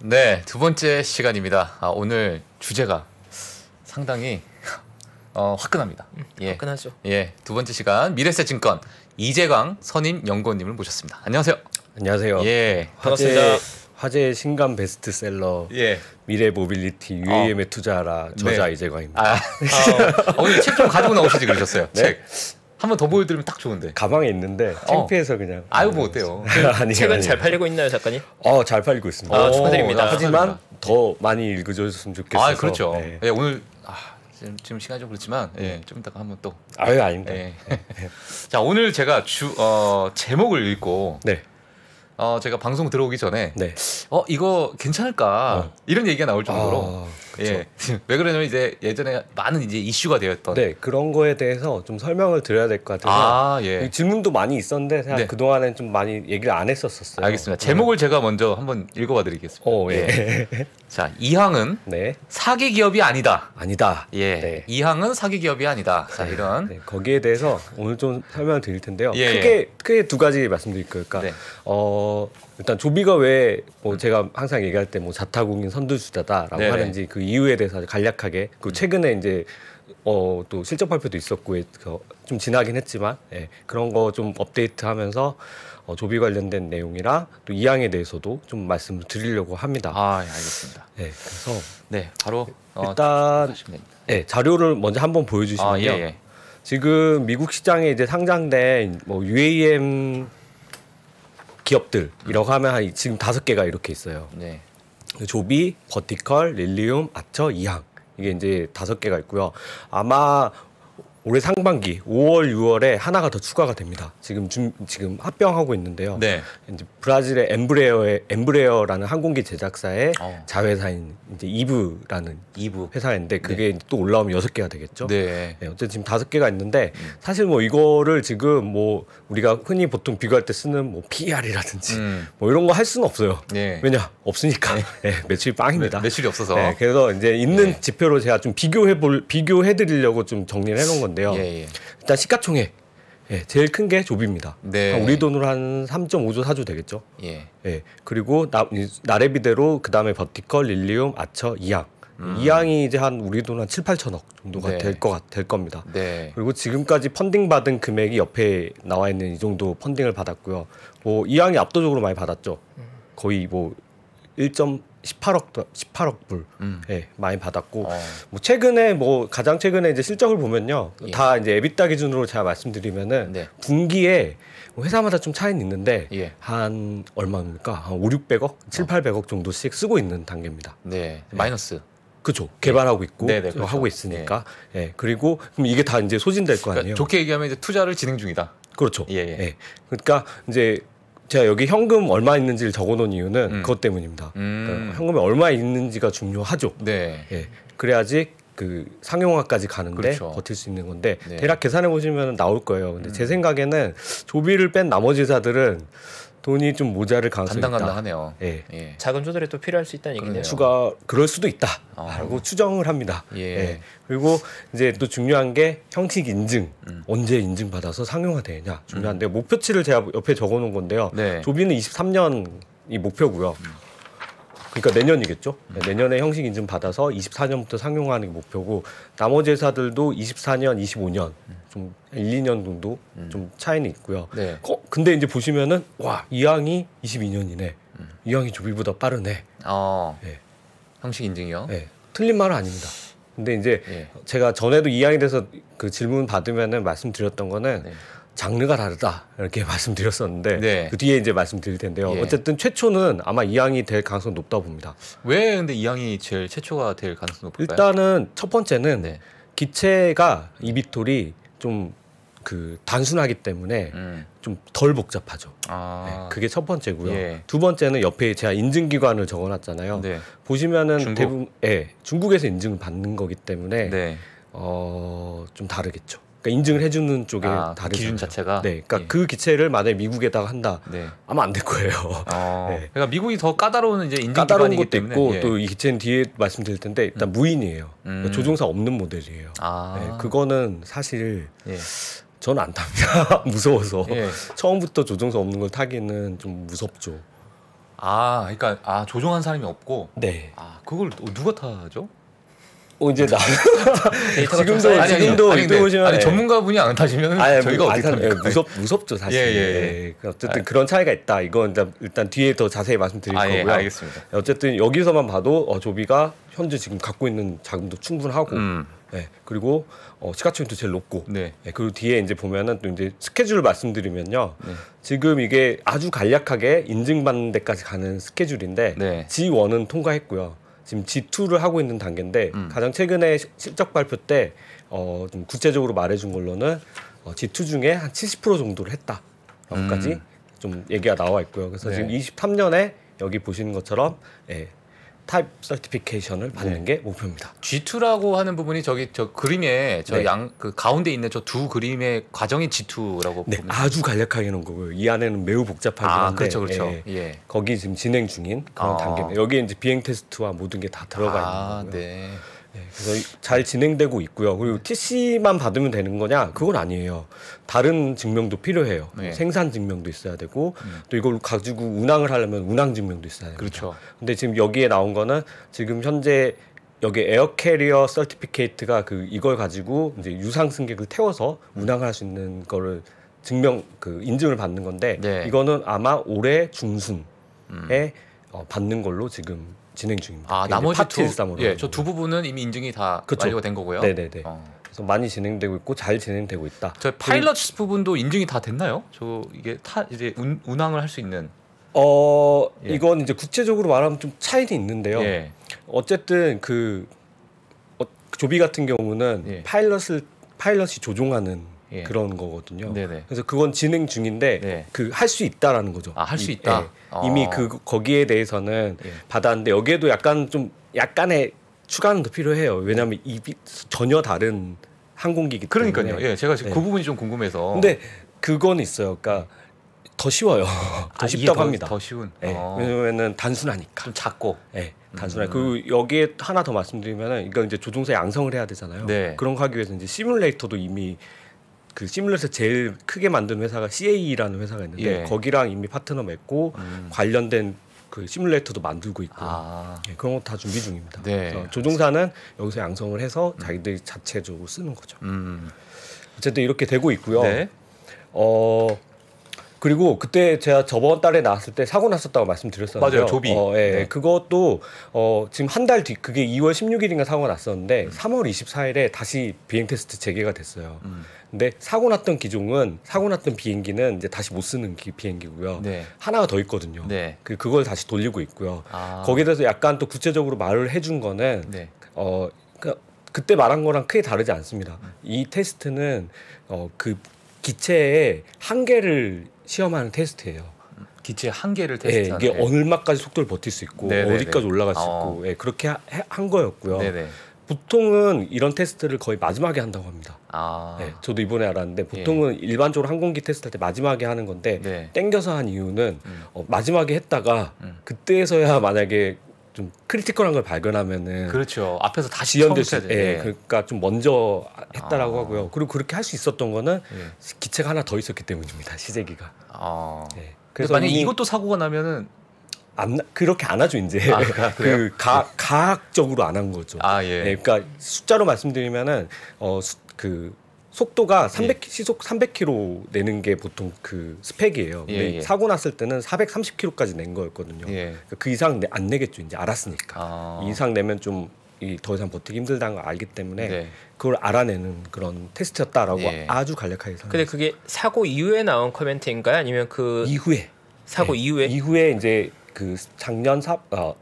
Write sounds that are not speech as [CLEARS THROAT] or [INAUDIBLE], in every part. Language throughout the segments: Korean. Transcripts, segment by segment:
네, 두 번째 시간입니다. 아, 오늘 주제가 상당히 어, 화끈합니다. 음, 예. 화끈하죠. 예, 두 번째 시간 미래세증권 이재광 선임 연구원님을 모셨습니다. 안녕하세요. 안녕하세요. 예, 반갑습니다. 화제, 의 신간 베스트셀러 예. 미래 모빌리티 UAM에 어. 투자하라 저자 네. 이재광입니다. 아, 아 어, 오늘 어, 책 좀 가지고 나오시지 그러셨어요. 네? 책. 한번더 보여드리면 딱 좋은데. 가방에 있는데 어. 창피해서 어. 그냥. 아유 뭐 어때요? 아니, 책은 아니. 잘 팔리고 있나요 작가님? 어 잘 팔리고 있습니다. 아, 축하드립니다. 어, 하지만 아, 더 많이 읽어줬으면 좋겠어서. 아 그렇죠. 네. 예, 오늘 아, 지금, 지금 시간이 좀 그렇지만 예, 좀 이따가 한번 또. 아유 아닙니다. 예. 예. [LAUGHS] 자 오늘 제가 주 어, 제목을 읽고. 네. 어 제가 방송 들어오기 전에. 네. 어 이거 괜찮을까 어. 이런 얘기가 나올 정도로. 아. 그렇죠. 예. [LAUGHS] 왜 그러냐면 이제 예전에 많은 이제 이슈가 되었던 네 그런 거에 대해서 좀 설명을 드려야 될 것 같아서 아, 예. 질문도 많이 있었는데 네. 그 동안엔 좀 많이 얘기를 안 했었었어요. 알겠습니다. 제목을 네. 제가 먼저 한번 읽어봐드리겠습니다. 어, 예. 예. [LAUGHS] 자, 이 항은 네. 사기 기업이 아니다. 아니다. 예, 네. 이 항은 사기 기업이 아니다. 자, 네. 이런 네, 거기에 대해서 오늘 좀 설명을 드릴 텐데요. 예, 크게 예. 크게 두 가지 말씀드릴 거니까 그 어. 일단 조비가 왜 뭐 제가 항상 얘기할 때 뭐 자타공인 선두주자다라고 네네. 하는지 그 이유에 대해서 간략하게 그 최근에 이제 어 또 실적 발표도 있었고 예, 그 좀 지나긴 했지만 예, 그런 거 좀 업데이트하면서 어, 조비 관련된 내용이랑 또 이항에 대해서도 좀 말씀을 드리려고 합니다. 아 예, 알겠습니다. 예, 그래서 네 바로 어, 일단 예, 자료를 먼저 한번 보여주시면요. 아, 예, 예. 지금 미국 시장에 이제 상장된 뭐 UAM 기업들이라고 하면 한 지금 다섯 개가 이렇게 있어요. 네. 그 조비, 버티컬, 릴리움, 아처, 이항 이게 이제 다섯 개가 있고요. 아마 올해 상반기 5월, 6월에 하나가 더 추가가 됩니다. 지금 준, 지금 합병하고 있는데요. 네. 이제 브라질의 엠브레어의 엠브레어라는 항공기 제작사의 어. 자회사인 이제 이브라는 이브 회사인데 네. 그게 네. 또 올라오면 여섯 개가 되겠죠. 네. 네. 어쨌든 지금 다섯 개가 있는데 음. 사실 뭐 이거를 지금 뭐 우리가 흔히 보통 비교할 때 쓰는 뭐 PR이라든지 음. 뭐 이런 거 할 수는 없어요. 네. 왜냐 없으니까 네. 네 매출이 빵입니다. 매, 출이 없어서. 네, 그래서 이제 있는 지표로 제가 좀 비교해 볼 비교해 드리려고 좀 정리를 해놓은 건데. 건데요. 예, 예. 일단 시가총액 예, 제일 큰 게 조비입니다. 네. 우리 돈으로 한 3.5조 4조 되겠죠. 예. 예. 그리고 나, 나래비대로 그다음에 버티컬, 릴리움, 아처, 이항 음. 이양이 이제 한 우리 돈 한 7, 8천억 정도가 네. 될것 될 겁니다. 네. 그리고 지금까지 펀딩 받은 금액이 옆에 나와 있는 이 정도 펀딩을 받았고요. 뭐 이양이 압도적으로 많이 받았죠. 거의 뭐 1. 18억 18억 불 음. 예, 많이 받았고 어. 뭐 최근에 뭐 가장 최근에 이제 실적을 보면요 예. 다 이제 에비타 기준으로 제가 말씀드리면은 네. 분기에 뭐 회사마다 좀 차이는 있는데 예. 한 얼마입니까 한 5, 600억 7, 어. 800억 정도씩 쓰고 있는 단계입니다. 네 예. 마이너스. 그죠 개발하고 있고 네네, 그 그렇죠. 하고 있으니까 예. 예 그리고 그럼 이게 다 이제 소진될 그러니까 거 아니에요? 좋게 얘기하면 이제 투자를 진행 중이다. 그렇죠. 예. 예. 예. 그러니까 이제 제가 여기 현금 얼마 있는지를 적어놓은 이유는 음. 그것 때문입니다. 음. 그러니까 현금이 얼마 있는지가 중요하죠. 네. 예. 그래야지 그 상용화까지 가는데 그렇죠. 버틸 수 있는 건데 네. 대략 계산해 보시면 나올 거예요. 근데 음. 제 생각에는 조비를 뺀 나머지 사들은 돈이 좀 모자를 가능성이 간당간당하네요. 예. 예. 자금 조달이 또 필요할 수 있다는 얘기네요. 추가 그럴 수도 있다라고 어. 아. 추정을 합니다. 예. 예. 그리고 이제 또 중요한 게 형식 인증 음. 언제 인증 받아서 상용화되냐 중요한데 음. 목표치를 제가 옆에 적어놓은 건데요. 네. 조비는 23년 이 목표고요. 음. 그러니까 내년이겠죠. 네, 내년에 형식 인증 받아서 24년부터 상용화하는 게 목표고 나머지 회사들도 24년, 25년 좀 1, 2년 정도 음. 좀 차이는 있고요. 네. 어, 근데 이제 보시면은 와이왕이 22년이네. 음. 이왕이조비보다 빠르네. 어, 네. 형식 인증이요? 네. 틀린 말은 아닙니다. 근데 이제 네. 제가 전에도 이왕에 대해서 그 질문 받으면은 말씀드렸던 거는. 네. 장르가 다르다 이렇게 [LAUGHS] 말씀드렸었는데 네. 그 뒤에 이제 말씀드릴 텐데요. 예. 어쨌든 최초는 아마 이항이 될 가능성 이 높다 봅니다. 왜 근데 이항이 제일 최초가 될 가능성 높을까요? 일단은 첫 번째는 네. 기체가 이비톨이 좀 그 단순하기 때문에 음. 좀덜 복잡하죠. 아. 네, 그게 첫 번째고요. 예. 두 번째는 옆에 제가 인증 기관을 적어놨잖아요. 네. 보시면은 중국? 대부분 예, 중국에서 인증을 받는 거기 때문에 네. 어, 좀 다르겠죠. 그러니까 인증을 해주는 쪽에 아, 그 다른 기준 자체가 네, 그러니까 예. 그 기체를 만약에 미국에다가 한다 네. 아마 안 될 거예요. 어, [LAUGHS] 네. 그러니까 미국이 더 까다로운 이제 인증 까다로운 것도 때문에. 있고 예. 또이 기체는 뒤에 말씀드릴 텐데 일단 음. 무인이에요. 그러니까 음. 조종사 없는 모델이에요. 아. 네, 그거는 사실 예. 저는 안 탑니다. [LAUGHS] 무서워서 예. 처음부터 조종사 없는 걸 타기는 좀 무섭죠. 아, 그러니까 아 조종한 사람이 없고. 네. 아 그걸 누가 타죠? 어 이제 나 지금도 아니, 지금도 아니, 아니, 보 아니 전문가분이 안 타시면 아니, 뭐, 저희가 뭐, 어떻게 합니 무섭 무섭죠 사실. 예, 예, 예. 예. 그러니까 어쨌든 아, 그런 차이가 있다. 이건 일단, 뒤에 더 자세히 말씀드릴 아, 예, 거고요. 알겠습니다. 어쨌든 여기서만 봐도 어, 조비가 현재 지금 갖고 있는 자금도 충분하고 음. 예, 그리고 어, 시가총액도 제일 높고 네. 예, 그리고 뒤에 이제 보면은 또 이제 스케줄을 말씀드리면요 네. 지금 이게 아주 간략하게 인증받는 데까지 가는 스케줄인데 네. G1은 통과했고요. 지금 G2를 하고 있는 단계인데 음. 가장 최근에 실적 발표 때 어, 좀 구체적으로 말해준 걸로는 어, G2 중에 한 70% 정도를 했다라고까지 음. 좀 얘기가 나와 있고요. 그래서 네. 지금 23년에 여기 보시는 것처럼 예, 타입 서티피케이션을 받는 네. 게 목표입니다. G2라고 하는 부분이 저기 저 그림에 저 양그 네. 그 가운데 있는 저 두 그림의 과정이 G2라고 네, 아주 간략하게 놓은 거고요. 이 안에는 매우 복잡한 아, 그렇죠, 그렇죠. 예, 예. 거기 지금 진행 중인 그런 아. 단계입니다. 여기에 이제 비행 테스트와 모든 게 다 들어가 아, 있는 거고요. 네. 네, 그래서 잘 진행되고 있고요. 그리고 TC만 네. 받으면 되는 거냐? 그건 아니에요. 다른 증명도 필요해요. 네. 생산 증명도 있어야 되고 음. 또 이걸 가지고 운항을 하려면 운항 증명도 있어야 되고. 그렇죠. 근데 지금 여기에 나온 거는 지금 현재 여기 에어 캐리어 서티피케이트가 그 이걸 가지고 이제 유상 승객을 태워서 음. 운항을 할 수 있는 거를 증명 그 인증을 받는 건데 네. 이거는 아마 올해 중순에 음. 어, 받는 걸로 지금 진행 중입니다. 아 나머지 파트 일삼으로. 예, 저두 부분은 이미 인증이 다 그쵸. 완료가 된 거고요. 네네네. 어. 그래서 많이 진행되고 있고 잘 진행되고 있다. 저 파일럿 그, 부분도 인증이 다 됐나요? 저 이게 타 이제 운, 운항을 할 수 있는. 어 예. 이건 이제 구체적으로 말하면 좀 차이는 있는데요. 예. 어쨌든 그 어, 조비 같은 경우는 예. 파일럿을 파일럿이 조종하는 예. 그런 거거든요. 네네. 그래서 그건 진행 중인데 네. 그할 수 있다라는 거죠. 아, 할 수 있다. 이, 예. 아. 이미 어. 그 거기에 대해서는 예. 받았는데 여기에도 약간 좀 약간의 추가는 더 필요해요. 왜냐하면 이 전혀 다른 항공기기 그러니까요. 예, 제가 지금 네. 그 부분이 좀 궁금해서. 근데 그건 있어요. 그러니까 더 쉬워요. 아, 더 아, 쉽다고 더, 합니다. 더 쉬운. 네. 아. 왜냐면은 단순하니까. 좀 작고. 네. 예, 단순하게. 음. 그 여기에 하나 더 말씀드리면은 이거 이제 조종사 양성을 해야 되잖아요. 네. 그런 거 하기 위해서 이제 시뮬레이터도 이미 그 시뮬레이터 제일 크게 만든 회사가 CAE라는 회사가 있는데 예. 거기랑 이미 파트너 맺고 음. 관련된 그 시뮬레이터도 만들고 있고 아. 예, 그런 거 다 준비 중입니다. 네. 그래서 조종사는 여기서 양성을 해서 자기들이 자체적으로 쓰는 거죠. 음. 어쨌든 이렇게 되고 있고요. 네. 어 그리고 그때 제가 저번 달에 나왔을 때 사고 났었다고 말씀드렸었는데 맞아요. 조비. 어, 예, 네. 그것도 어, 지금 한 달 뒤 그게 2월 16일인가 사고가 났었는데 음. 3월 24일에 다시 비행 테스트 재개가 됐어요. 음. 근데 사고 났던 기종은 사고 났던 비행기는 이제 다시 못 쓰는 기, 비행기고요. 네. 하나가 더 있거든요. 네. 그 그걸 다시 돌리고 있고요. 아. 거기에 대해서 약간 또 구체적으로 말을 해준 거는 네. 어그 그러니까 그때 말한 거랑 크게 다르지 않습니다. 음. 이 테스트는 어, 그 기체의 한계를 시험하는 테스트예요. 기체 한계를 예, 테스트하는. 예, 이게 얼마까지 속도를 버틸 수 있고 네네네. 어디까지 올라갈 수 어. 있고 어. 예, 그렇게 하, 한 거였고요. 네네. 보통은 이런 테스트를 거의 마지막에 한다고 합니다. 아. 네, 저도 이번에 알았는데 예. 보통은 예. 일반적으로 항공기 테스트할 때 마지막에 하는 건데 네. 땡겨서 한 이유는 음. 어, 마지막에 했다가 음. 그때서야 에 만약에 좀 크리티컬한 걸 발견하면은 그렇죠. 앞에서 다시 지연될 수 있어요. 예, 그러니까 좀 먼저 했다라고 아. 하고요. 그리고 그렇게 할 수 있었던 거는 예. 기체가 하나 더 있었기 때문입니다. 시제기가. 아. 예. 그래서 만약 이것도 사고가 나면은 안 그렇게 안 하죠 이제 아, [LAUGHS] 그 가, 가학적으로 안 한 거죠. 아 예. 예. 그러니까 숫자로 말씀드리면은 어그 속도가 300 예. 시속 300km 내는 게 보통 그 스펙이에요. 근데 예예. 예. 사고 났을 때는 430km까지 낸 거였거든요. 예. 그러니까 그 이상 안 내겠죠. 이제 알았으니까. 아. 이상 내면 좀 더 이상 버티기 힘들다는 걸 알기 때문에 네. 그걸 알아내는 그런 테스트였다라고 예. 아주 간략하게 설명. 근데 그게 사고 이후에 나온 커멘트인가요? 아니면 그 이후에 사고 네. 이후에 이후에 이제 그 작년 사 어,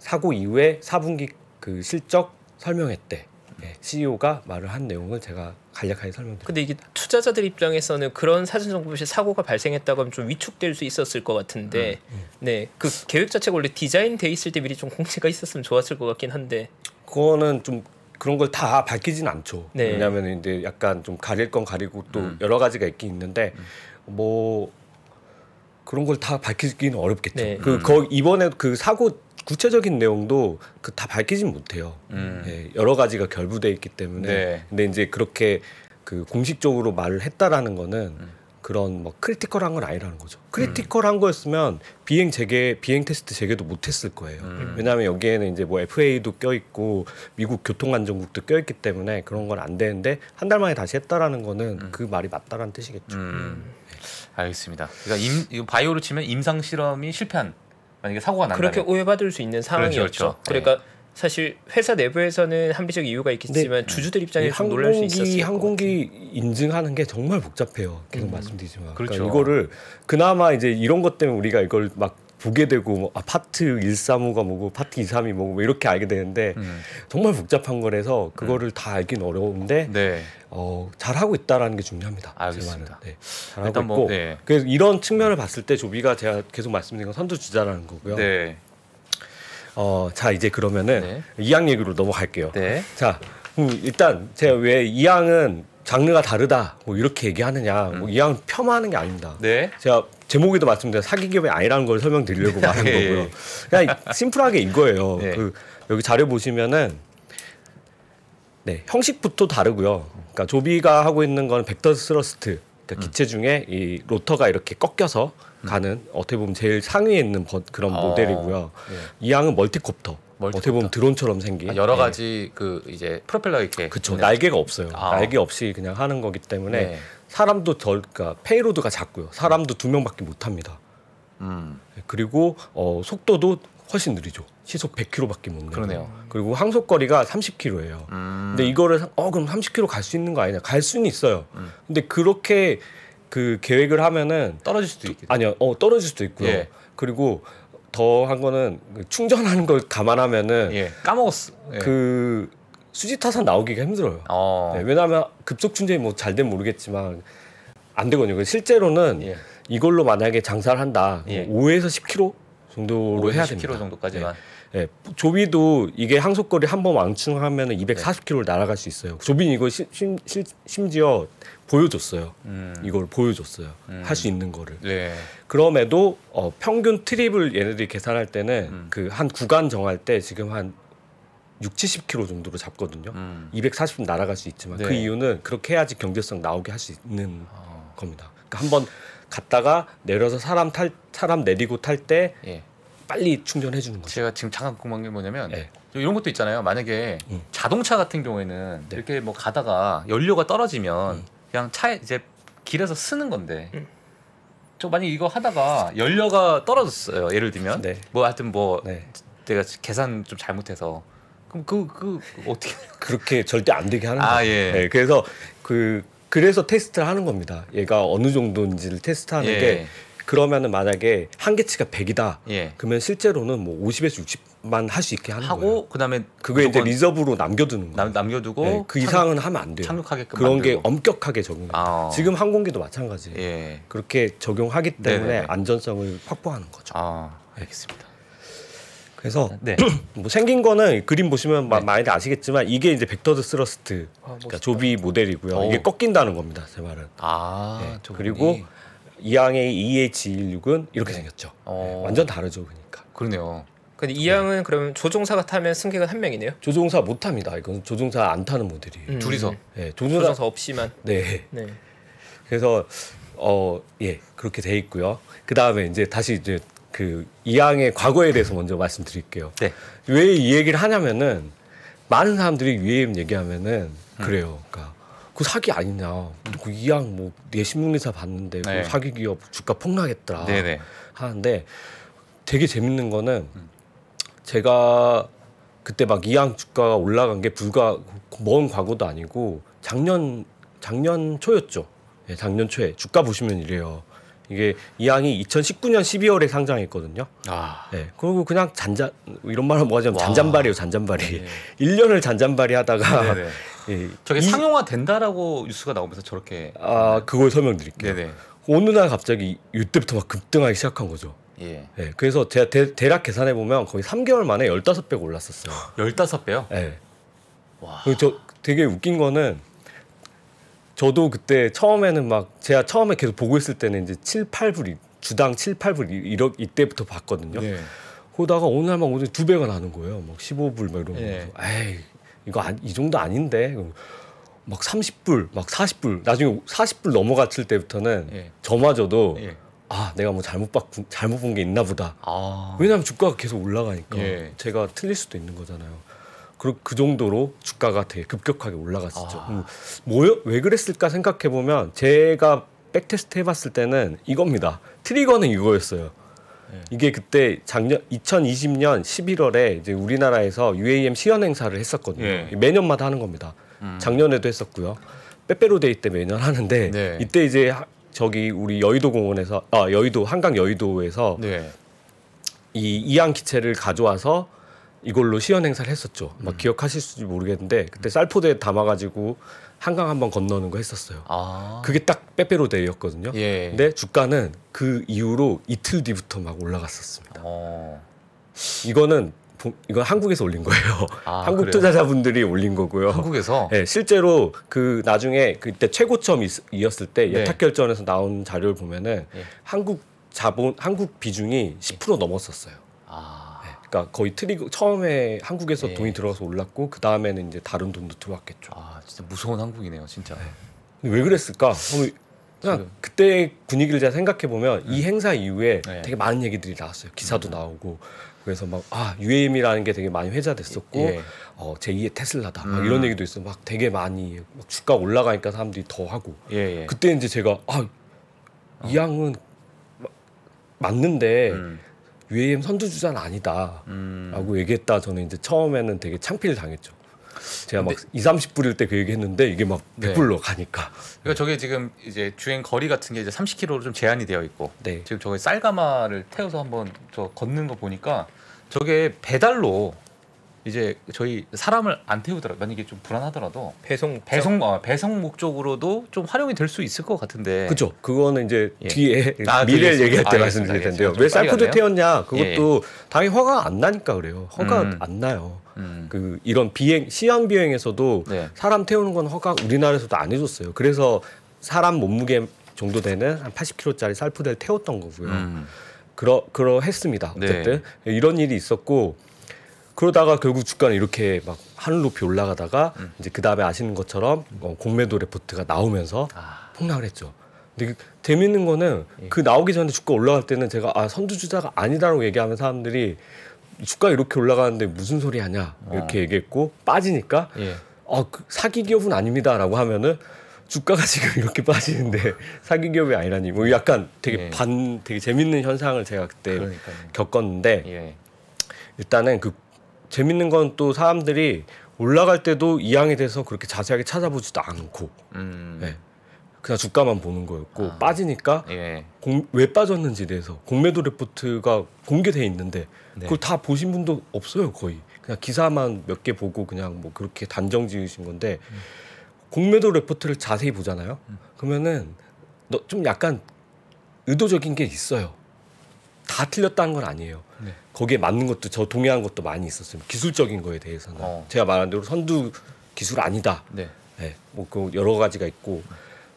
사고 이후에 4분기 그 실적 설명회 때 네, CEO가 말을 한 내용을 제가 간략하게 설명드립니다. 근데 이게 투자자들 입장에서는 그런 사전 정보실 사고가 발생했다고 하면 좀 위축될 수 있었을 것 같은데 음, 음. 네. 그 계획 자체가 원래 디자인돼 있을 때 미리 좀 공지가 있었으면 좋았을 것 같긴 한데 그거는 좀 그런 걸 다 밝히진 않죠. 네. 왜냐하면 이제 약간 좀 가릴 건 가리고 또 음. 여러 가지가 있긴 있는데 음. 뭐 그런 걸 다 밝히기는 어렵겠죠. 네. 그 음. 거, 이번에 그 사고 구체적인 내용도 그다 밝히진 못해요. 음. 예, 여러 가지가 결부돼 있기 때문에. 네. 근데 이제 그렇게 그 공식적으로 말을 했다라는 거는 음. 그런 뭐 크리티컬한 건 아니라는 거죠. 크리티컬한 음. 거였으면 비행 재개, 비행 테스트 재개도 못했을 거예요. 음. 음. 왜냐하면 여기에는 이제 뭐 FA도 껴 있고 미국 교통안전국도 껴 있기 때문에 그런 건 안 되는데 한 달 만에 다시 했다라는 거는 음. 그 말이 맞다라는 뜻이겠죠. 알겠습니다. 그러니까 임, 바이오로 치면 임상 실험이 실패한 만약에 사고가 난다면 그렇게 오해받을 수 있는 그렇죠, 상황이었죠. 그렇죠. 네. 그러니까 사실 회사 내부에서는 합리적 이유가 있겠지만 네. 주주들 입장에 좀 네, 놀랄 수 있었을 항공기 인증하는 게 정말 복잡해요. 계속 음. 말씀드리지만 그러니까 그렇죠. 그러니까 이거를 그나마 이제 이런 것 때문에 우리가 이걸 막 보게 되고 뭐, 아, 파트 135가 뭐고 파트 232 뭐고 뭐 이렇게 알게 되는데 음. 정말 복잡한 거라서 그거를 음. 다 알긴 어려운데 네. 어, 잘하고 있다라는 게 중요합니다. 알겠습니다. 네, 잘하고 뭐, 있고 네. 그래서 이런 측면을 봤을 때 조비가 제가 계속 말씀드린 건 선두주자라는 거고요. 네. 어, 자 이제 그러면은 네. 이양 얘기로 넘어갈게요. 네. 자 음, 일단 제가 왜이항은 장르가 다르다 뭐 이렇게 얘기하느냐 뭐 음. 뭐 이양 폄하하는 게 아닙니다. 네. 제가 제목에도 말씀드린 사기 기업이 아니라는 걸 설명드리려고 말한 네. 거고요. 그냥 심플하게 이거예요. [LAUGHS] 네. 그 여기 자료 보시면은 네, 형식부터 다르고요. 그러니까 조비가 하고 있는 건 벡터 스러스트. 그러니까 음. 기체 중에 이 로터가 이렇게 꺾여서 음. 가는 어떻게 보면 제일 상위에 있는 버, 그런 어, 모델이고요. 예. 이 양은 멀티콥터. 멀티콥터. 어떻게 보면 드론처럼 생긴 아, 여러 네. 가지 예. 그 이제 프로펠러 이렇게 그쵸 그 날개가 없어요. 아. 날개 없이 그냥 하는 거기 때문에 예. 사람도 덜, 그러니까 페이로드가 작고요. 사람도 두 명밖에 못 합니다. 음. 예, 그리고 어, 속도도 훨씬 느리죠. 시속 100km밖에 못 내요. 그러네요. 그리고 항속 거리가 30km예요. 음. 근데 이거를 어 그럼 30km 갈 수 있는 거 아니냐? 갈 수는 있어요. 음. 근데 그렇게 그 계획을 하면은 떨어질 수도 있겠죠. 아니요, 어 떨어질 수도 있고요. 예. 그리고 더 한 거는 그 충전하는 걸 감안하면은 예. 까먹었어. 예. 그 수지 타산 나오기가 힘들어요. 어. 네, 왜냐하면 급속 충전이 뭐 잘 되면 모르겠지만 안 되거든요. 실제로는 예. 이걸로 만약에 장사를 한다, 예. 5에서 뭐 10km 정도로 해야 10km 됩니다. 10km 정도까지만. 예. 네. 네. 조비도 이게 항속거리 한번왕충하면 240km를 날아갈 수 있어요. 조비는 이거 시, 심, 시, 심지어 보여줬어요. 음. 이걸 보여줬어요. 음. 할수 있는 거를. 네. 그럼에도 어, 평균 트립을 얘네들이 계산할 때는 음. 그한 구간 정할 때 지금 한육 칠십 k 로 정도로 잡거든요. 음. 240분 날아갈 수 있지만 그 네. 그 이유는 그렇게 해야지 경제성 나오게 할 수 있는 어. 겁니다. 그러니까 한번 갔다가 내려서 사람 탈 사람 내리고 탈때 예. 빨리 충전해 주는 거죠. 제가 지금 잠깐 궁금한 게 뭐냐면 네. 이런 것도 있잖아요. 만약에 음. 자동차 같은 경우에는 네. 이렇게 뭐 가다가 연료가 떨어지면 음. 그냥 차에 이제 길에서 쓰는 건데 음. 저 만약 이거 하다가 연료가 떨어졌어요. 예를 들면 네. 뭐 하여튼 뭐 네. 내가 계산 좀 잘못해서 그럼 그, 그 어떻게 그렇게 절대 안 되게 하는 아, 거예요. 예. 네, 그래서 그 그래서 테스트를 하는 겁니다. 얘가 어느 정도인지를 테스트하는 예. 게 그러면은 만약에 한계치가 100이다. 예. 그러면 실제로는 뭐 50에서 60만 할 수 있게 하는 하고, 거예요. 그다음에 그게 이제 리저브로 남겨두는 거예요. 남, 겨두고그 네, 착륙, 이상은 하면 안 돼요. 착륙하게끔 그런 만들고. 게 엄격하게 적용. 아. 지금 항공기도 마찬가지예요. 예. 그렇게 적용하기 때문에 네네. 네, 네. 안전성을 확보하는 거죠. 아, 알겠습니다. 그래서 아, 네. [CLEARS THROAT] 뭐 생긴 거는 그림 보시면 네. 많이 아시겠지만 이게 이제 벡터드 스러스트 아, 그러니까 조비 모델이고요. 오. 이게 어. 꺾인다는 겁니다. 제 말은. 아, 네. 그리고 이항의 EH216은 이렇게 네. 생겼죠. 어. 네, 완전 다르죠, 그러니까. 그러네요. 근데 이항은 네. 그러면 조종사가 타면 승객은 한 명이네요? 조종사 못 탑니다. 이건 조종사 안 타는 모델이에요. 음. 둘이서. 네, 조종사, 조종사 없이만. 네. 그래서 어, 예, 그렇게 돼 있고요. 그다음에 이제 다시 이제 그 이항의 과거에 대해서 먼저 말씀드릴게요. 네. 왜이 얘기를 하냐면은 많은 사람들이 유해임 얘기하면은 그래요. 그러니까 그 사기 아니냐. 그 이항 뭐내 신문기사 봤는데 뭐 네. 그 사기 기업 주가 폭락했더라. 네네. 하는데 되게 재밌는 거는 제가 그때 막 이항 주가가 올라간 게 불과 먼 과거도 아니고 작년 작년 초였죠. 예, 작년 초에 주가 보시면 이래요. 이게 이 항이 2019년 12월에 상장했거든요. 아. 네, 그리고 그냥 잔잔 이런 말은 뭐하자 잔잔발이에요, 잔잔발이. 네. 1년을 [LAUGHS] 잔잔발이 하다가 네네. 네, 네. 예, 저게 이, 상용화 된다라고 뉴스가 나오면서 저렇게 아 그걸 설명드릴게요. 네네. 네. 어느 날 갑자기 이때부터 막 급등하기 시작한 거죠. 예. 네, 그래서 제가 대, 략 계산해 보면 거의 3개월 만에 1 5배 올랐었어요. 15배요? 네. 예. 와. 저 되게 웃긴 거는 저도 그때 처음에는 막 제가 처음에 계속 보고 있을 때는 이제 7, 8불 이 주당 7, 8불 이러, 이때부터 봤거든요. 네. 그러다가 어느 날 막 오더니 두 배가 나는 거예요. 막 15불 막 이런 거. 네. 에이 이거 아, 이 정도 아닌데. 막 30불, 막 40불. 나중에 40불 넘어갔을 때부터는 네. 저마저도 예. 아 내가 뭐 잘못 봤 잘못 본 게 있나 보다. 아. 왜냐하면 주가가 계속 올라가니까 제가 틀릴 수도 있는 거잖아요. 그, 그 정도로 주가가 되게 급격하게 올라갔었죠. 아. 뭐, 왜 그랬을까 생각해 보면 제가 백테스트 해봤을 때는 이겁니다. 트리거는 이거였어요. 네. 이게 그때 작년 2020년 11월에 이제 우리나라에서 UAM 시연 행사를 했었거든요. 네. 매년마다 하는 겁니다. 음. 작년에도 했었고요. 빼빼로데이 때 매년 하는데 네. 이때 이제 저기 우리 여의도 공원에서 아 여의도 한강 여의도에서 네. 이 이항 기체를 가져와서 이걸로 시연 행사를 했었죠. 막 음. 기억하실지 모르겠는데 그때 쌀포대 담아가지고 한강 한번 건너는 거 했었어요. 아. 그게 딱 빼빼로 데이였거든요 예. 근데 주가는 그 이후로 이틀 뒤부터 막 올라갔었습니다. 어. 이거는 이건 한국에서 올린 거예요. 아, [LAUGHS] 한국 그래요? 투자자분들이 올린 거고요. 한국에서? 네, 실제로 그 나중에 그때 최고점이었을 때 네. 예탁 결전에서 나온 자료를 보면은 예. 한국 자본 한국 비중이 10% 넘었었어요. 아. 그러니까 거의 트리거 처음에 한국에서 네. 돈이 들어서 올랐고 그 다음에는 이제 다른 돈도 들어왔겠죠. 아 진짜 무서운 한국이네요, 진짜. 네. 왜 그랬을까? 어, 그냥 그때 분위기를 잘 생각해 보면 이 네. 행사 이후에 네. 되게 많은 얘기들이 나왔어요. 기사도 음. 나오고 그래서 막아 UAM이라는 게 되게 많이 회자됐었고 예. 어, 제2의 테슬라다 음. 막 이런 얘기도 있어 막 되게 많이 막 주가 올라가니까 사람들이 더 하고 예, 예. 그때 이제 제가 아이 어. 양은 맞는데 음. UAM 선두 주자는 아니다라고 음. 얘기했다. 저는 이제 처음에는 되게 창피를 당했죠. 제가 막 근데, 2, 30불일 때 그 얘기했는데 이게 막 100불로 네. 가니까. 그러니까 저게 지금 이제 주행 거리 같은 게 이제 30km로 좀 제한이 되어 있고 네. 지금 저게 쌀가마를 태워서 한번 저 걷는 거 보니까 저게 배달로 이제 저희 사람을 안 태우더라도 만약에 좀 불안하더라도 배송 배송 아, 배송 목적으로도 좀 활용이 될 수 있을 것 같은데. 그죠 그거는 이제 예. 뒤에 아, 미래를 얘기할 때 아, 말씀드릴 텐데요. 왜셀포드 태웠냐? 그것도 예. 예. 당연히 허가 안 나니까 그래요. 허가 음. 안 나요. 음. 그 이런 비행 시험 비행에서도 네. 사람 태우는 건 허가 우리나라에서도 안 해줬어요. 그래서 사람 몸무게 정도 되는 한 80kg짜리 살포대를 태웠던 거고요. 음. 그러 그러 했습니다. 네. 어쨌든 네. 이런 일이 있었고 그러다가 결국 주가는 이렇게 막 하늘 높이 올라가다가 음. 이제 그 다음에 아시는 것처럼 어, 공매도 레포트가 나오면서 아. 폭락을 했죠. 근데 그, 재밌는 거는 예. 그 나오기 전에 주가 올라갈 때는 제가 아 선두주자가 아니다라고 얘기하는 사람들이 주가 이렇게 올라가는데 무슨 소리 하냐 이렇게 아. 얘기했고 빠지니까 예. 아, 그 사기 기업은 아닙니다라고 하면은 주가가 [LAUGHS] 지금 이렇게 빠지는데 사기 기업이 아니라니 뭐 약간 되게 예. 반 되게 재밌는 현상을 제가 그때 그러니까요. 겪었는데 예. 일단은 그 재밌는 건 또 사람들이 올라갈 때도 이항에 대해서 그렇게 자세하게 찾아보지도 않고 음. 네. 그냥 주가만 보는 거였고 아. 빠지니까 예. 공, 왜 빠졌는지 대해서 공매도 레포트가 공개돼 있는데 네. 그걸 다 보신 분도 없어요 거의 그냥 기사만 몇 개 보고 그냥 뭐 그렇게 단정 지으신 건데 음. 공매도 레포트를 자세히 보잖아요 음. 그러면은 너 좀 약간 의도적인 게 있어요 다 틀렸다는 건 아니에요 거기에 맞는 것도 저 동의한 것도 많이 있었어요. 기술적인 거에 대해서는 어. 제가 말한 대로 선두 기술 아니다. 네. 네. 뭐그 여러 가지가 있고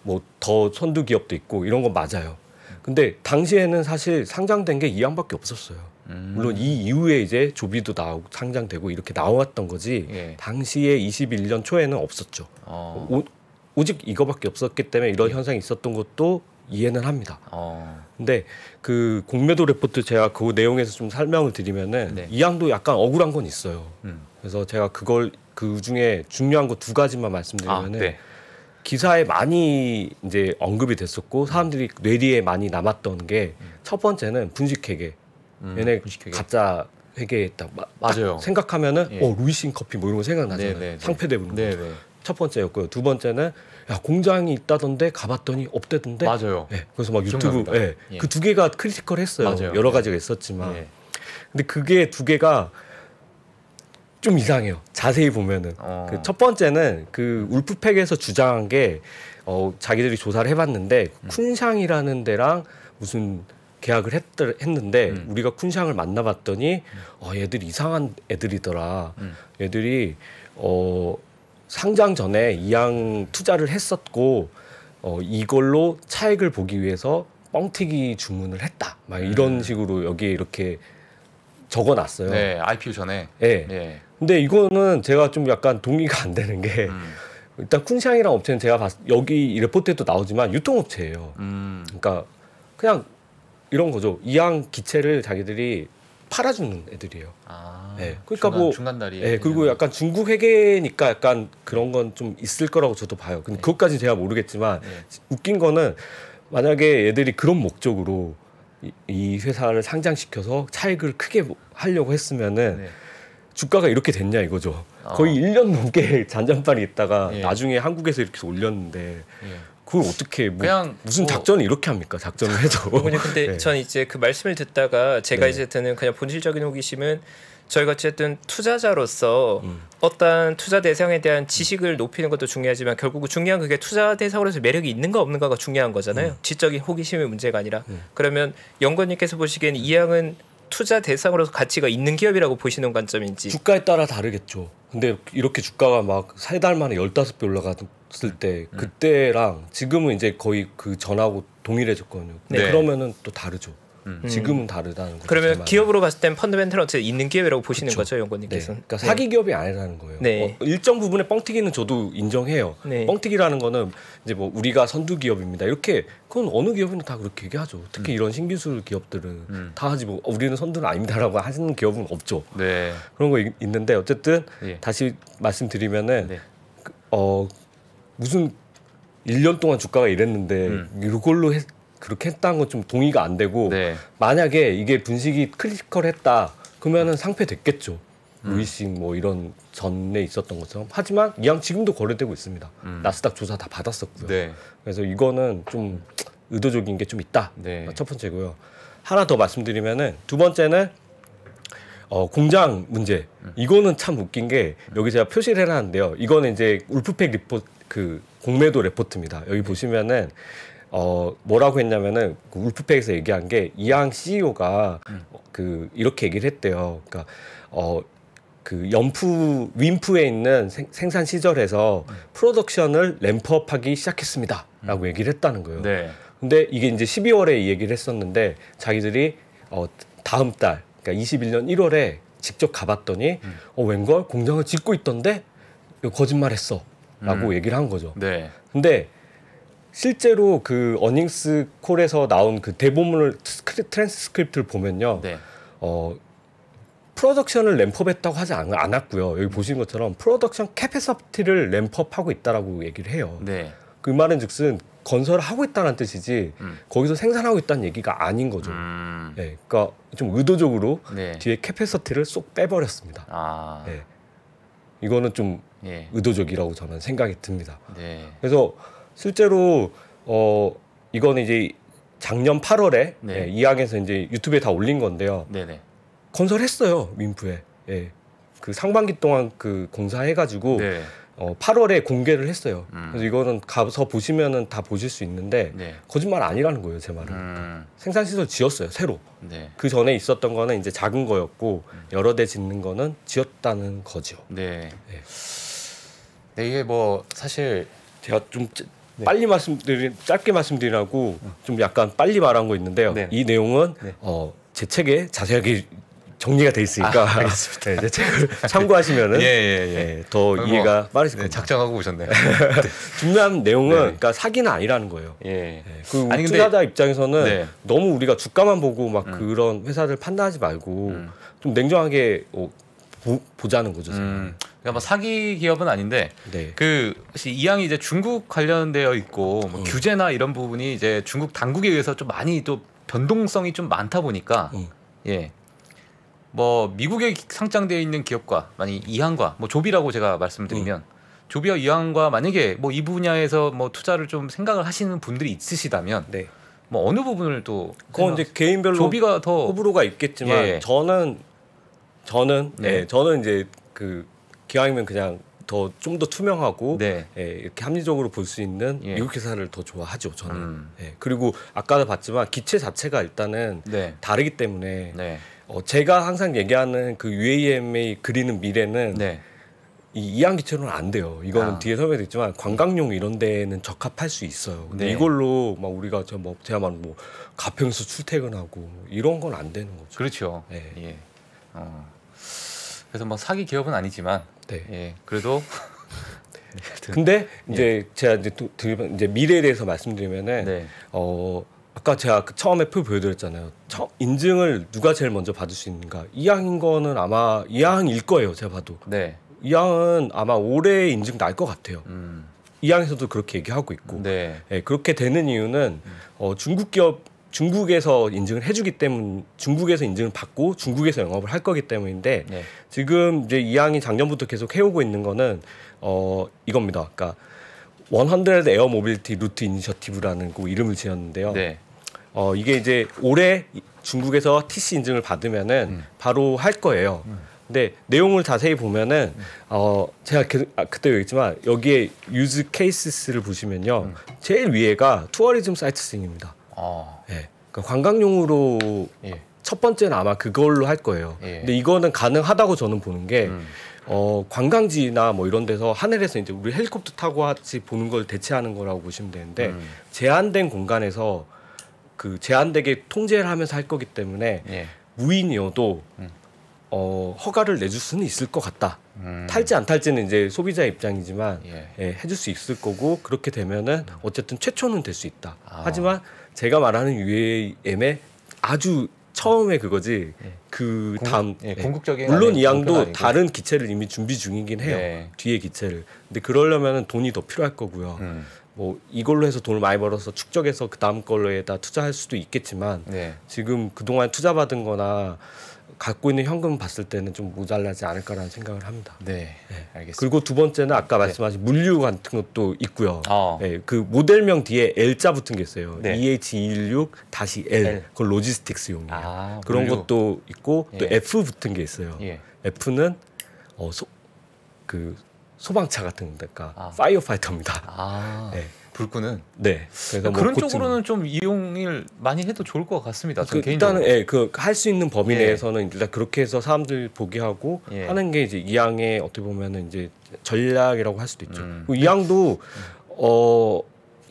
뭐 더 선두 기업도 있고 이런 건 맞아요. 근데 당시에는 사실 상장된 게이왕밖에 없었어요. 음. 물론 이 이후에 이제 조비도 나오고 상장되고 이렇게 나왔던 거지 예. 당시에 21년 초에는 없었죠. 어. 오, 오직 이거밖에 없었기 때문에 이런 현상이 있었던 것도 이해는 합니다. 어. 근데 그 공매도 레포트 제가 그 내용에서 좀 설명을 드리면은 네. 이 양도 약간 억울한 건 있어요. 음. 그래서 제가 그걸 그 중에 중요한 거 두 가지만 말씀드리면은 아, 네. 기사에 많이 이제 언급이 됐었고 사람들이 뇌리에 많이 남았던 게첫 음. 번째는 분식회계. 음, 얘네 분식회계. 가짜 회계했다. 맞아요. 생각하면은 예. 어루이싱 커피 뭐 이런 거 생각나잖아요. 네네네. 네, 네. 상패 대부분. 네, 첫 번째였고요. 두 번째는 야 공장이 있다던데 가봤더니 없대던데. 맞아요. 네, 그래서 막 유튜브 네, 예. 예. 그 두 개가 크리티컬했어요. 여러 가지가 있었지만. 예. 근데 그게 두 개가 좀 이상해요. 자세히 보면은 어. 그첫 번째는 그 울프팩에서 주장한 게 어, 자기들이 조사를 해봤는데 음. 쿤샹이라는 데랑 무슨 계약을 했, 했는데 음. 우리가 쿤샹을 만나봤더니 음. 어, 얘들이 이상한 애들이더라. 음. 얘들이 어 상장 전에 이양 투자를 했었고 어, 이걸로 차익을 보기 위해서 뻥튀기 주문을 했다. 막 이런 음. 식으로 여기에 이렇게 적어놨어요. 네, IPO 전에. 네. 네. 근데 이거는 제가 좀 약간 동의가 안 되는 게 음. 일단 쿤샹이란 업체는 제가 봤, 여기 레포트에도 나오지만 유통업체예요. 음. 그러니까 그냥 이런 거죠. 이양 기체를 자기들이 팔아주는 애들이에요. 아, 네. 그러니까 중간, 뭐 중간 다리. 네, 그리고 약간 중국 회계니까 약간 그런 건 좀 있을 거라고 저도 봐요. 근데 네. 그것까지 는 제가 모르겠지만 네. 웃긴 거는 만약에 애들이 그런 목적으로 이, 이 회사를 상장시켜서 차익을 크게 하려고 했으면은 네. 주가가 이렇게 됐냐 이거죠. 거의 어. 일년 넘게 [LAUGHS] 잔잔빨이 있다가 예. 나중에 한국에서 이렇게 올렸는데 예. 그걸 어떻게 뭐 그냥 무슨 뭐 작전을 이렇게 합니까? 작전을 해서. 어머 근데 [LAUGHS] 네. 전 이제 그 말씀을 듣다가 제가 네. 이제 드는 그냥 본질적인 호기심은 저희가 어쨌든 투자자로서 음. 어떤 투자 대상에 대한 지식을 높이는 것도 중요하지만 결국 중요한 그게 투자 대상으로서 매력이 있는가 없는가가 중요한 거잖아요. 음. 지적인 호기심의 문제가 아니라. 음. 그러면 연구원님께서 보시기에는 이 양은 투자 대상으로서 가치가 있는 기업이라고 보시는 관점인지 주가에 따라 다르겠죠. 근데 이렇게 주가가 막세달 만에 열다섯 배 올라갔을 때 음. 그때랑 지금은 이제 거의 그 전하고 동일해졌거든요. 네. 그러면은 또 다르죠. 음. 지금은 다르다는 거죠. 그러면 기업으로 봤을 땐 펀드멘털한테 있는 기업이라고 보시는 그쵸. 거죠, 연구님께서는. 네. 그러니까 네. 사기 기업이 아니라는 거예요. 네. 어, 일정 부분의 뻥튀기는 저도 인정해요. 네. 뻥튀기라는 거는 이제 뭐 우리가 선두 기업입니다. 이렇게 그건 어느 기업이나 다 그렇게 얘기하죠. 특히 음. 이런 신기술 기업들은 음. 다 하지 뭐 어, 우리는 선두는 아닙니다라고 하는 기업은 없죠. 네. 그런 거 있는데 어쨌든 예. 다시 말씀드리면은 네. 그, 어 무슨 1년 동안 주가가 이랬는데 음. 이걸로 했 그렇게 했다는 건 좀 동의가 안 되고 네. 만약에 이게 분식이 클리컬했다 그러면은 상패 됐겠죠. 음. 루이싱 뭐 이런 전에 있었던 것처럼 하지만 이왕 지금도 거래되고 있습니다. 음. 나스닥 조사 다 받았었고요. 네. 그래서 이거는 좀 의도적인 게 좀 있다. 네. 첫 번째고요. 하나 더 말씀드리면은 두 번째는 어, 공장 문제. 음. 이거는 참 웃긴 게 음. 여기 제가 표시를 해놨는데요. 이거는 이제 울프팩 리포트 그 공매도 레포트입니다. 여기 네. 보시면은 어 뭐라고 했냐면은 그 울프팩에서 얘기한 게 이항 CEO가 음. 그 이렇게 얘기를 했대요. 그러니까 어. 그 연프 윈프에 있는 생, 산 시절에서 음. 프로덕션을 램프업하기 시작했습니다라고 음. 얘기를 했다는 거예요. 네. 근데 이게 이제 12월에 얘기를 했었는데 자기들이 어 다음 달 그러니까 21년 1월에 직접 가봤더니 음. 어 웬걸 공장을 짓고 있던데 거짓말했어라고 음. 얘기를 한 거죠. 네. 근데 실제로 그 어닝스 콜에서 나온 그 대본을 트랜스크립트를 보면요. 네. 어 프로덕션을 램프업했다고 하지 않, 않았고요. 여기 보시는 것처럼 프로덕션 캐패서티를 램프업하고 있다라고 얘기를 해요. 네. 그 말은즉슨 건설을 하고 있다는 뜻이지 음. 거기서 생산하고 있다는 얘기가 아닌 거죠. 음. 네, 그러니까 좀 의도적으로 네. 뒤에 캐패서티를 쏙 빼버렸습니다. 아. 네. 이거는 좀 예. 의도적이라고 저는 생각이 듭니다. 네. 그래서 실제로 어 이거는 이제 작년 8월에 네. 예, 이학에서 이제 유튜브에 다 올린 건데요. 네네. 건설했어요 윈프에. 예. 그 상반기 동안 그 공사해가지고 네. 어, 8월에 공개를 했어요. 음. 그래서 이거는 가서 보시면은 다 보실 수 있는데 네. 거짓말 아니라는 거예요 제 말은. 음. 생산 시설 지었어요 새로. 네. 그 전에 있었던 거는 이제 작은 거였고 음. 여러 대 짓는 거는 지었다는 거죠. 네. 예. 네. 이게 뭐 사실 제가 좀 네. 빨리 말씀드리 짧게 말씀드리라고 좀 약간 빨리 말한 거 있는데요. 네. 이 내용은 네. 어, 제 책에 자세하게 정리가 돼 있으니까 아, 알겠습니다. 네, 제 책을 [LAUGHS] 참고하시면은 예, 예, 예. 네, 더 어, 뭐, 이해가 빠르실 겁니다. 네, 작정하고 오셨네요. [LAUGHS] 중요한 내용은 네. 그러니까 사기는 아니라는 거예요. 예. 그 아니, 투자자 입장에서는 너무 우리가 주가만 보고 막 음. 그런 회사들 판단하지 말고 음. 좀 냉정하게 어, 보, 자는 거죠. 음. 그러니까 뭐 사기 기업은 아닌데 네. 그 이양이 이제 중국 관련되어 있고 뭐 어. 규제나 이런 부분이 이제 중국 당국에 의해서 좀 많이 또 변동성이 좀 많다 보니까 어. 예. 뭐 미국에 상장되어 있는 기업과 만약 이항과 뭐 조비라고 제가 말씀드리면 어. 조비와 이항과 만약에 뭐 이 분야에서 뭐 투자를 좀 생각을 하시는 분들이 있으시다면 네. 뭐 어느 부분을 또 그건 이제 개인별로 조비가 더 호불호가 있겠지만 예. 저는 저는 네. 예, 저는 이제 그 기왕이면 그냥 더 좀더 더 투명하고 네. 예, 이렇게 합리적으로 볼 수 있는 예. 미국 회사를 더 좋아하죠 저는 음. 예, 그리고 아까도 봤지만 기체 자체가 일단은 네. 다르기 때문에 네. 어, 제가 항상 얘기하는 그 UAM이 그리는 미래는 네. 이 이항 기체로는 안 돼요. 이거는 아. 뒤에 설명돼 있지만 관광용 이런 데는 적합할 수 있어요. 근데 네. 이걸로 막 우리가 저뭐 제야말로 뭐, 뭐 가평에서 출퇴근하고 이런 건 안 되는 거죠. 그렇죠. 네. 예. 어. 그래서 뭐 사기 기업은 아니지만 네. 예, 그래도 [LAUGHS] 근데 이제 예. 제가 이제, 또, 이제 미래에 대해서 말씀드리면은 네. 어 아까 제가 그 처음에 풀 보여드렸잖아요. 처, 인증을 누가 제일 먼저 받을 수 있는가? 이항인 거는 아마 이항일 거예요. 제가 봐도. 네. 이항은 아마 올해 인증 날 것 같아요. 음. 이항에서도 그렇게 얘기하고 있고. 네. 네. 그렇게 되는 이유는 음. 어, 중국 기업 중국에서 인증을 해주기 때문 중국에서 인증을 받고 중국에서 영업을 할 거기 때문인데 네. 지금 이제 이항이 작년부터 계속 해오고 있는 거는 어 이겁니다. 그러니까 원헌드레드 에어 모빌티 리 루트 이니셔티브라는 그 이름을 지었는데요. 네. 어 이게 이제 올해 중국에서 TC 인증을 받으면은 음. 바로 할 거예요. 음. 근데 내용을 자세히 보면은 음. 어 제가 그, 아, 그때 얘기했지만 여기에 유즈 케이스를 보시면요. 음. 제일 위에가 투어리즘 사이트싱입니다. 아. 예. 그러니까 관광용으로 예. 첫 번째는 아마 그걸로 할 거예요. 예. 근데 이거는 가능하다고 저는 보는 게 음. 어, 관광지나 뭐 이런 데서 하늘에서 이제 우리 헬리콥터 타고 같이 보는 걸 대체하는 거라고 보시면 되는데 음. 제한된 공간에서 그 제한되게 통제를 하면서 할 거기 때문에 예. 무인이어도 음. 어, 허가를 내줄 수는 있을 것 같다. 음. 탈지 안 탈지는 이제 소비자 입장이지만 예. 예. 해줄 수 있을 거고 그렇게 되면은 음. 어쨌든 최초는 될 수 있다. 아. 하지만 제가 말하는 UAM의 아주 처음에 그거지 네. 그 궁, 다음 예, 궁극적인 예. 물론 이 양도 다른 기체를 이미 준비 중이긴 해요 네. 뒤에 기체를 근데 그러려면 돈이 더 필요할 거고요 음. 뭐 이걸로 해서 돈을 많이 벌어서 축적해서 그 다음 걸로에다 투자할 수도 있겠지만 네. 지금 그동안 투자받은 거나 갖고 있는 현금 봤을 때는 좀 모자라지 않을까라는 생각을 합니다. 네, 네. 알겠습니다. 그리고 두 번째는 아까 네. 말씀하신 네. 물류 같은 것도 있고요. 어. 네, 그 모델명 뒤에 L자 붙은 게 있어요. EH216 e 다시 L. 그걸 로지스틱스용이에요. 아, 그런 물류. 것도 있고 또 예. F 붙은 게 있어요. 예. F는 어, 소, 그 소방차 같은 데가 아. 파이어파이터입니다. 아. 네. 불꽃은 네. 그래서 뭐 그런 고 쪽으로는 좀 이용을 많이 해도 좋을 것 같습니다. 그 일단은 예, 그할 수 있는 범위 예. 내에서는 예. 일단 그렇게 해서 사람들 보기 하고 예. 하는 게 이제 이양의 어떻게 보면은 이제 전략이라고 할 수도 있죠. 음. 그 이양도 어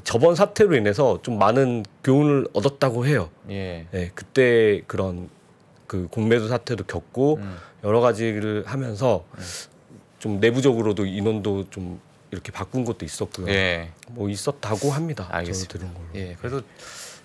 저번 사태로 인해서 좀 많은 교훈을 얻었다고 해요. 예. 예 그때 그런 그 공매도 사태도 겪고 음. 여러 가지를 하면서 음. 좀 내부적으로도 인원도 좀 이렇게 바꾼 것도 있었고요. 예. 뭐 있었다고 합니다. 알겠습니다. 들은 걸로. 예. 네. 그래도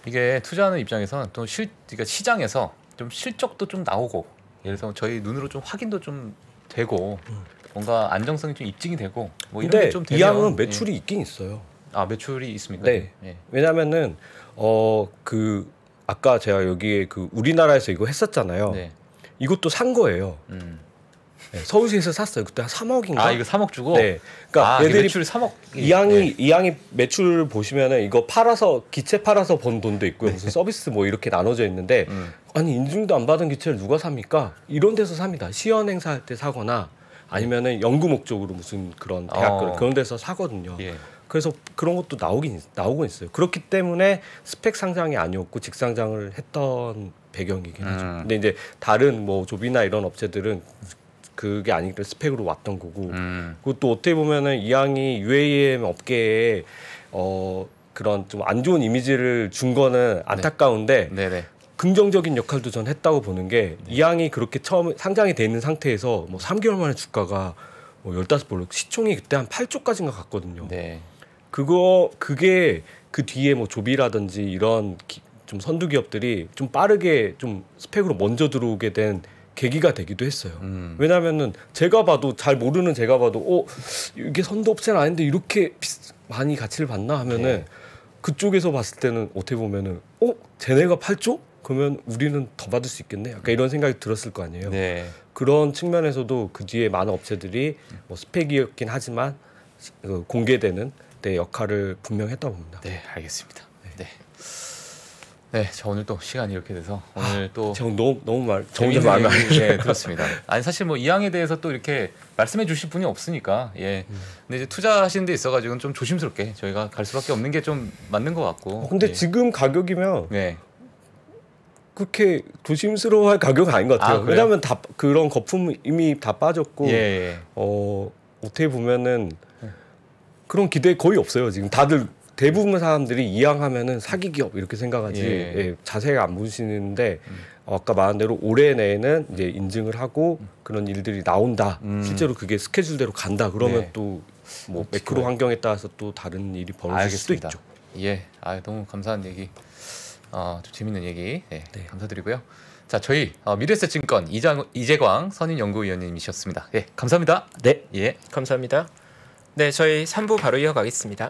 이게 투자하는 입장에서는 또 실, 그러니까 시장에서 좀 실적도 좀 나오고 예를 들어 저희 눈으로 좀 확인도 좀 되고 음. 뭔가 안정성이 좀 입증이 되고 뭐 이런 게좀 되면 이항은 예. 매출이 예. 있긴 있어요. 아 매출이 있습니까? 네. 예. 왜냐면은 어 그 아까 제가 여기에 그 우리나라에서 이거 했었잖아요. 네. 이것도 산 거예요. 음. 네, 서울시에서 샀어요. 그때 한 3억인가? 아 이거 3억 주고. 네. 그러니까 아, 얘들이 매출 3억. 예. 이양이 이양이 매출 보시면은 이거 팔아서 기체 팔아서 번 돈도 있고요. 네. 무슨 서비스 뭐 이렇게 나눠져 있는데 음. 아니 인증도 안 받은 기체를 누가 삽니까? 이런 데서 삽니다. 시연 행사할 때 사거나 아니면은 연구 목적으로 무슨 그런 대학 교 어. 그런 데서 사거든요. 예. 그래서 그런 것도 나오긴 나오고 있어요. 그렇기 때문에 스펙 상장이 아니었고 직상장을 했던 배경이긴 음. 하죠. 근데 이제 다른 뭐 조비나 이런 업체들은 그게 아니기 스펙으로 왔던 거고 음. 그리고 또 어떻게 보면은 이양이 UAM 업계에 어 그런 좀 안 좋은 이미지를 준 거는 네. 안타까운데 네. 네 긍정적인 역할도 전 했다고 보는 게 네. 이양이 그렇게 처음 상장이 돼 있는 상태에서 뭐 3개월 만에 주가가 뭐 15불로 시총이 그때 한 8조까지인가 갔거든요. 네. 그거 그게 그 뒤에 뭐 조비라든지 이런 기, 좀 선두 기업들이 좀 빠르게 좀 스펙으로 먼저 들어오게 된 계기가 되기도 했어요. 음. 왜냐면은 제가 봐도 잘 모르는 제가 봐도 어 이게 선도업체는 아닌데 이렇게 많이 가치를 받나 하면은 네. 그쪽에서 봤을 때는 어떻게 보면은 어 쟤네가 팔조 그러면 우리는 더 받을 수 있겠네. 약간 이런 생각이 들었을 거 아니에요. 네. 그런 측면에서도 그 뒤에 많은 업체들이 뭐 스펙이었긴 하지만 그 공개되는 내 역할을 분명히 했다고 봅니다. 네, 알겠습니다. 네. 네. 네, 저 오늘 또 시간이 이렇게 돼서 아, 오늘 또정 너무 너무 말 정말 많이 들었습니다. 네, 아니 사실 뭐 이항에 대해서 또 이렇게 말씀해 주실 분이 없으니까 예. 음. 근데 이제 투자하신데 있어 가지고는 좀 조심스럽게 저희가 갈 수밖에 없는 게 좀 맞는 것 같고. 어, 근데 예. 지금 가격이면 네. 그렇게 조심스러워할 가격은 아닌 것 같아요. 아, 왜냐하면 다 그런 거품 이미 다 빠졌고 예, 예. 어 어떻게 보면은 네. 그런 기대 거의 없어요. 지금 다들 대부분 사람들이 이양하면은 사기 기업 이렇게 생각하지 예. 예, 자세히 안 보시는데 음. 아까 말한 대로 올해 내에는 이제 인증을 하고 음. 그런 일들이 나온다. 음. 실제로 그게 스케줄대로 간다. 그러면 네. 또뭐 매크로 환경에 따라서 또 다른 일이 벌어질 수도 있죠. 예, 아 너무 감사한 얘기. 어, 재밌는 얘기. 예, 네. 감사드리고요. 자, 저희 어, 미래에셋증권 이장 이재광 선임 연구위원님이셨습니다. 예, 감사합니다. 네, 예, 감사합니다. 네, 저희 3부 바로 이어가겠습니다.